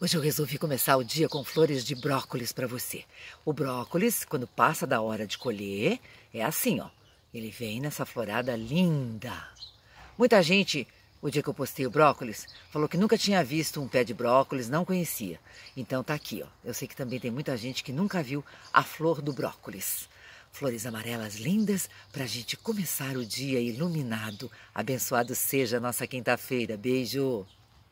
Hoje eu resolvi começar o dia com flores de brócolis para você. O brócolis, quando passa da hora de colher, é assim, ó. Ele vem nessa florada linda. Muita gente, o dia que eu postei o brócolis, falou que nunca tinha visto um pé de brócolis, não conhecia. Então tá aqui, ó. Eu sei que também tem muita gente que nunca viu a flor do brócolis. Flores amarelas lindas para a gente começar o dia iluminado. Abençoado seja a nossa quinta-feira. Beijo!